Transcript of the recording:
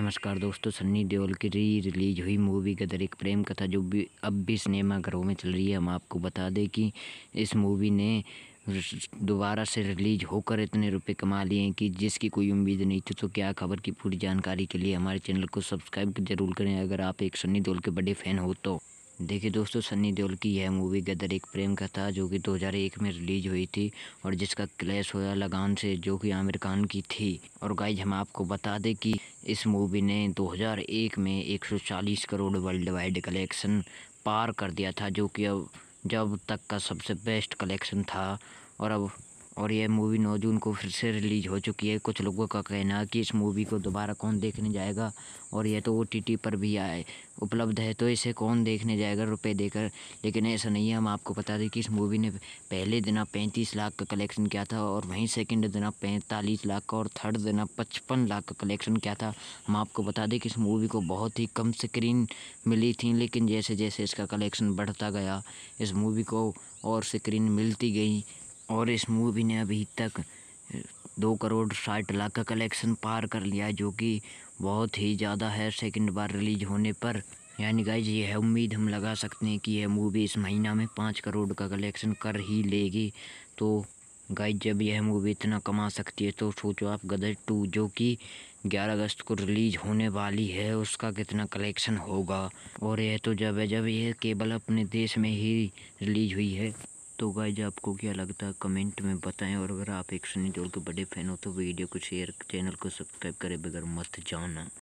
नमस्कार दोस्तों सन्नी देओल की री रिलीज हुई मूवी गदर एक प्रेम कथा जो भी अब भी सिनेमा घरों में चल रही है हम आपको बता दें कि इस मूवी ने दोबारा से रिलीज होकर इतने रुपए कमा लिए हैं कि जिसकी कोई उम्मीद नहीं थी तो क्या खबर की पूरी जानकारी के लिए हमारे चैनल को सब्सक्राइब जरूर करें अगर आप एक सन्नी देओल के बड़े फ़ैन हो तो देखिए दोस्तों सन्नी देओल की यह मूवी गदर एक प्रेम कथा जो कि 2001 में रिलीज हुई थी और जिसका क्लैश होया लगान से जो कि आमिर खान की थी और गाइज हम आपको बता दें कि इस मूवी ने 2001 में 140 करोड़ वर्ल्ड वाइड कलेक्शन पार कर दिया था जो कि अब जब तक का सबसे बेस्ट कलेक्शन था और अब और यह मूवी नौ जून को फिर से रिलीज हो चुकी है कुछ लोगों का कहना है कि इस मूवी को दोबारा कौन देखने जाएगा और यह तो ओ पर भी आए उपलब्ध है तो इसे कौन देखने जाएगा रुपए देकर लेकिन ऐसा नहीं है हम आपको बता दें कि इस मूवी ने पहले दिन आप पैंतीस लाख का कलेक्शन किया था और वहीं सेकंड दिन आप पैंतालीस लाख का और थर्ड दिन आप पचपन लाख का कलेक्शन किया था हम आपको बता दें कि इस मूवी को बहुत ही कम स्क्रीन मिली थी लेकिन जैसे जैसे इसका कलेक्शन बढ़ता गया इस मूवी को और स्क्रीन मिलती गई और इस मूवी ने अभी तक दो करोड़ साठ लाख का कलेक्शन पार कर लिया जो कि बहुत ही ज़्यादा है सेकंड बार रिलीज होने पर यानी गाइज यह उम्मीद हम लगा सकते हैं कि यह मूवी इस महीना में पाँच करोड़ का कलेक्शन कर ही लेगी तो गाइज जब यह मूवी इतना कमा सकती है तो सोचो आप गदर टू जो कि 11 अगस्त को रिलीज होने वाली है उसका कितना कलेक्शन होगा और यह तो जब है जब यह केवल अपने देश में ही रिलीज हुई है तो गाइज आपको क्या लगता है कमेंट में बताएं और अगर आप एक सनी देओल के बड़े फ़ैन हो तो वीडियो को शेयर चैनल को सब्सक्राइब करें बगैर मत जाओ ना